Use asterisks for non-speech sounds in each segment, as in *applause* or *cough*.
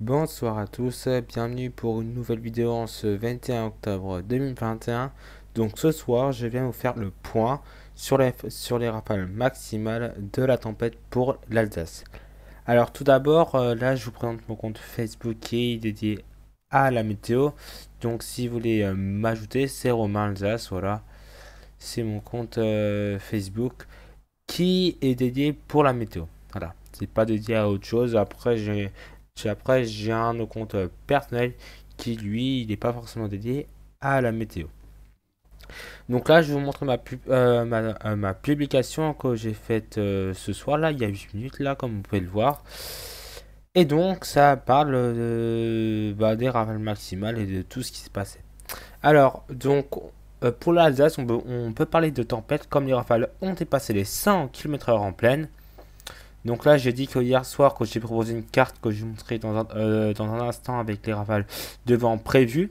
Bonsoir à tous, bienvenue pour une nouvelle vidéo en ce 21 octobre 2021. Donc ce soir, je viens vous faire le point sur les, sur les rafales maximales de la tempête pour l'Alsace. Alors tout d'abord, euh, là je vous présente mon compte Facebook qui est dédié à la météo. Donc si vous voulez euh, m'ajouter, c'est Romain Alsace, voilà. C'est mon compte euh, Facebook qui est dédié pour la météo. Voilà, c'est pas dédié à autre chose. Après, j'ai après, j'ai un compte euh, personnel qui, lui, n'est pas forcément dédié à la météo. Donc là, je vais vous montrer ma, euh, euh, ma, publication que j'ai faite ce soir, là, il y a 8 minutes, là, comme vous pouvez le voir. Et donc, ça parle bah, des rafales maximales et de tout ce qui se passait. Alors, donc, pour l'Alsace, on, on, peut parler de tempête, comme les rafales ont dépassé les 100 km/h en pleine. Donc là, j'ai dit que hier soir, quand j'ai proposé une carte que je vous montrerai euh, dans un, instant avec les rafales de vent prévues,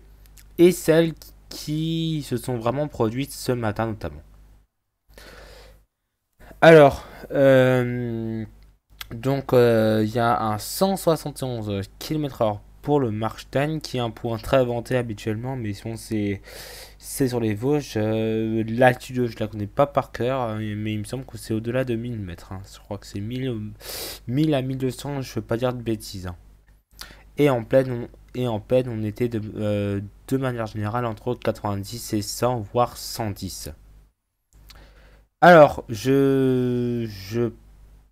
et celles qui se sont vraiment produites ce matin notamment. Alors, euh, donc euh, il y a un 171 km/h pour le Time, qui est un point très inventé habituellement, mais sinon c'est c'est sur les Vosges. la euh, L'altitude, je la connais pas par cœur, euh, mais il me semble que c'est au-delà de 1000 mètres. Hein. Je crois que c'est 1000, à 1200, je ne veux pas dire de bêtises. Hein. Et, en pleine, on, et en pleine, on était de, euh, de manière générale entre 90 et 100, voire 110. Alors, je, je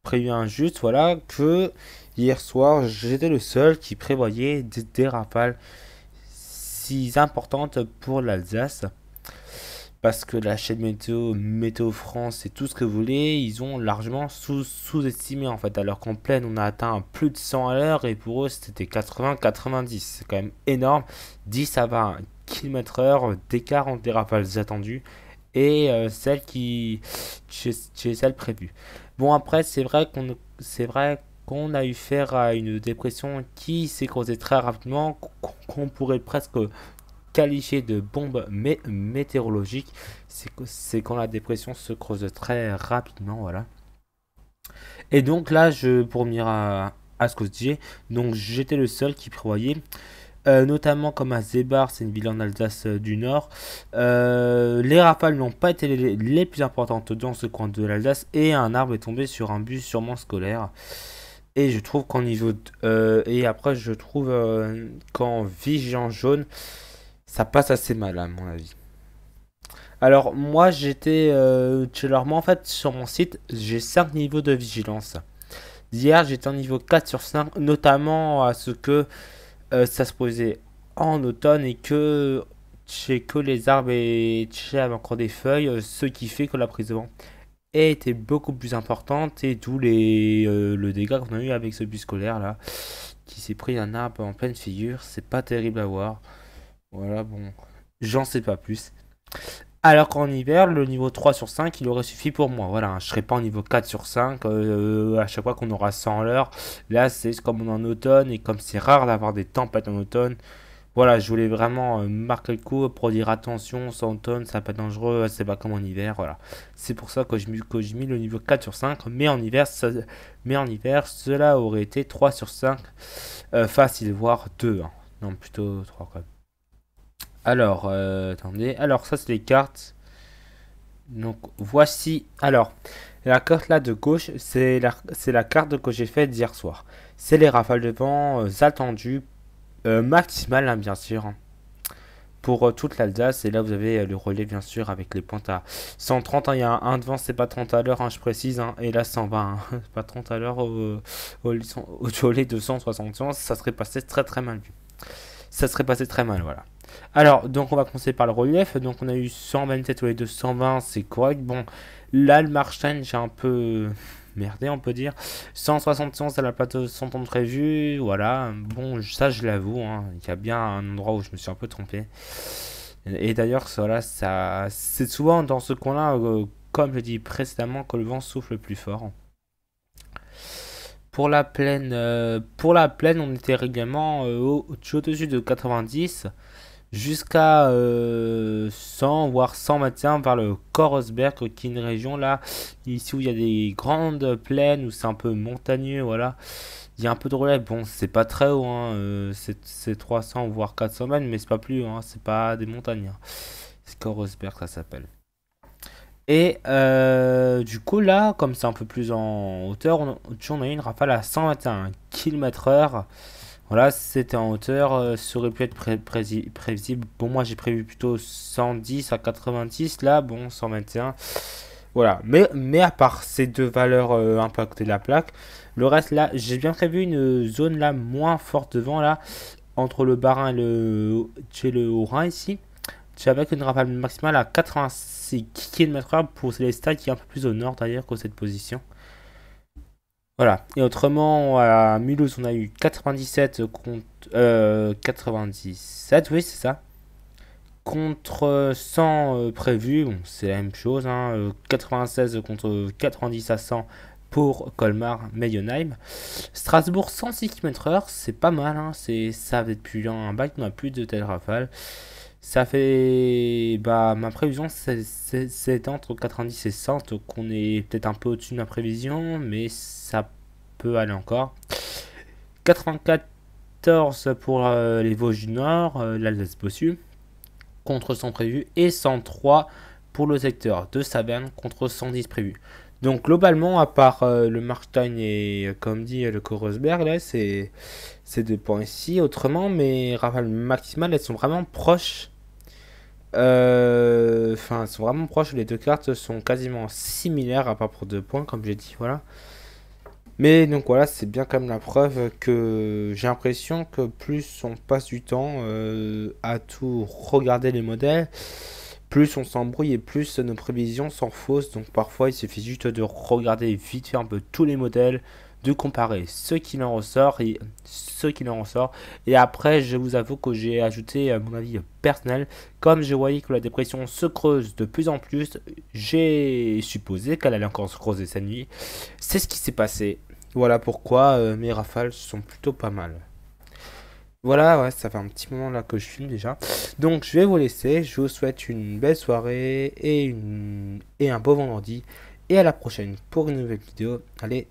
préviens juste voilà, que hier soir, j'étais le seul qui prévoyait des, des rafales importante pour l'Alsace. Parce que la chaîne météo, Météo France et tout ce que vous voulez, ils ont largement sous-estimé en fait. Alors qu'en pleine, on a atteint plus de 100 à l'heure et pour eux, c'était 80-90. C'est quand même énorme. 10 à 20 km heure d'écart entre les rafales attendues et euh, celle qui chez, chez, celles Bon après c'est vrai qu'on c'est vrai qu'on a eu faire à une dépression qui s'est creusée très rapidement, qu'on pourrait presque qualifier de bombe météorologique, c'est quand la dépression se creuse très rapidement, voilà. Et donc là, je, pour venir à, ce que je disais, donc j'étais le seul qui prévoyait euh, notamment comme à Zébar, c'est une ville en Alsace euh, du Nord. Euh, les rafales n'ont pas été les, plus importantes dans ce coin de l'Alsace et un arbre est tombé sur un bus sûrement scolaire. Et je trouve qu'en niveau. Euh, et après, je trouve euh, qu'en vigilant jaune, ça passe assez mal, à mon avis. Alors, moi, j'étais. Euh, en fait, sur mon site, j'ai 5 niveaux de vigilance. Hier, j'étais en niveau 4 sur 5, notamment à ce que euh, ça se posait en automne et que. Chez que les arbres et chez encore des feuilles, ce qui fait que la prise vent était beaucoup plus importante et d'où les euh, le dégât qu'on a eu avec ce bus scolaire là qui s'est pris un arbre en pleine figure c'est pas terrible à voir voilà bon j'en sais pas plus alors qu'en hiver le niveau 3 sur 5 il aurait suffi pour moi voilà hein, je serais pas en niveau 4 sur 5 euh, euh, à chaque fois qu'on aura 100 l'heure là c'est comme on en automne et comme c'est rare d'avoir des tempêtes en automne voilà, je voulais vraiment euh, marquer le coup pour dire attention, 100 tonnes, ça pas dangereux, c'est pas comme en hiver. Voilà, c'est pour ça que je, que mis le niveau 4 sur 5, mais en hiver, mais en hiver cela aurait été 3 sur 5, euh, facile, voire 2. Hein. Non, plutôt 3 quand même. Alors, euh, attendez, alors ça c'est les cartes. Donc voici, alors, la carte là de gauche, c'est la, la carte que j'ai faite hier soir. C'est les rafales de vent attendues euh, maximal, hein, bien sûr. Pour euh, toute l'Alsace, et là vous avez euh, le relais bien sûr avec les pointes à 130, il y a un devant, c'est pas 30 à l'heure, hein, je précise, hein. et là 120, *laughs* c'est pas 30 à l'heure au, au, relais 260 ça serait passé très très mal vu. Ça serait passé très mal, voilà. Alors, donc on va commencer par le relief. Donc on a eu 127 au relais 220 c'est correct. Bon, là le Marstein, j'ai un peu. Merde, on peut dire. 171 à la plateau de 100 prévu, voilà. Bon, ça, je l'avoue, hein. il y a bien un endroit où je me suis un peu trompé. Et d'ailleurs, voilà, ça, c'est souvent dans ce coin-là, euh, comme je dis précédemment, que le vent souffle plus fort. Pour la plaine, euh, pour la plaine, on était régulièrement euh, au-dessus de 90 jusqu'à 100 euh, voire 121 par le Korosberg qui est une région là ici où il y a des grandes plaines où c'est un peu montagneux voilà il y a un peu de relève bon c'est pas très haut hein, euh, c'est 300 voire 400 mètres mais c'est pas plus hein, c'est pas des montagnes hein. c'est Korosberg ça s'appelle et euh, du coup là comme c'est un peu plus en hauteur on, a une rafale à 121 km heure voilà, c'était en hauteur, euh, ça aurait pu être prévisible. Bon, moi j'ai prévu plutôt 110 à 90, là, bon, 121. Voilà, mais, mais à part ces deux valeurs euh, impactées de la plaque, le reste là, j'ai bien prévu une zone là moins forte devant là, entre le barin et le, chez le haut rin ici. Avec une rafale maximale à 86 km/h pour les stades qui est un peu plus au nord d'ailleurs que cette position. Voilà. Et autrement, à Mulhouse, on a eu 97 contre. 97, euh, oui, c'est ça. Contre 100 euh, prévus, c'est la même chose. Hein. 96 euh, contre 90 à 100 pour Colmar, Meyenheim. Strasbourg, 106 km/h, c'est pas mal. Hein. C'est, ça plus depuis un bac, on a plus de telles rafales. Ça fait. Bah, ma prévision, c'est entre 90 et 100, donc on est peut-être un peu au-dessus de ma prévision, mais ça peut aller encore. 94 pour euh, les Vosges du Nord, euh, l'Alsace-Bossu, contre 100 prévus, et 103 pour le secteur de Saverne contre 110 prévus. Donc globalement, à part euh, le Marstein et comme dit le Korosberg, là c'est deux points ici. Autrement, mais raval maximales elles sont vraiment proches euh, enfin, sont vraiment proches. Les deux cartes sont quasiment similaires, à part pour deux points, comme j'ai dit. Voilà. Mais donc voilà, c'est bien quand même la preuve que j'ai l'impression que plus on passe du temps euh, à tout regarder les modèles, plus on s'embrouille et plus nos prévisions sont fausses. Donc parfois, il suffit juste de regarder vite fait un peu tous les modèles, de comparer ce qui en ressort et ce qui en ressort. Et après, je vous avoue que j'ai ajouté euh, mon avis personnel. Comme je voyais que la dépression se creuse de plus en plus, j'ai supposé qu'elle allait encore se creuser cette nuit. C'est ce qui s'est passé. Voilà pourquoi euh, mes rafales sont plutôt pas mal. Voilà, ouais, ça fait un petit moment là que je filme déjà. Donc je vais vous laisser. Je vous souhaite une belle soirée et, une... et un beau vendredi. Et à la prochaine pour une nouvelle vidéo. Allez,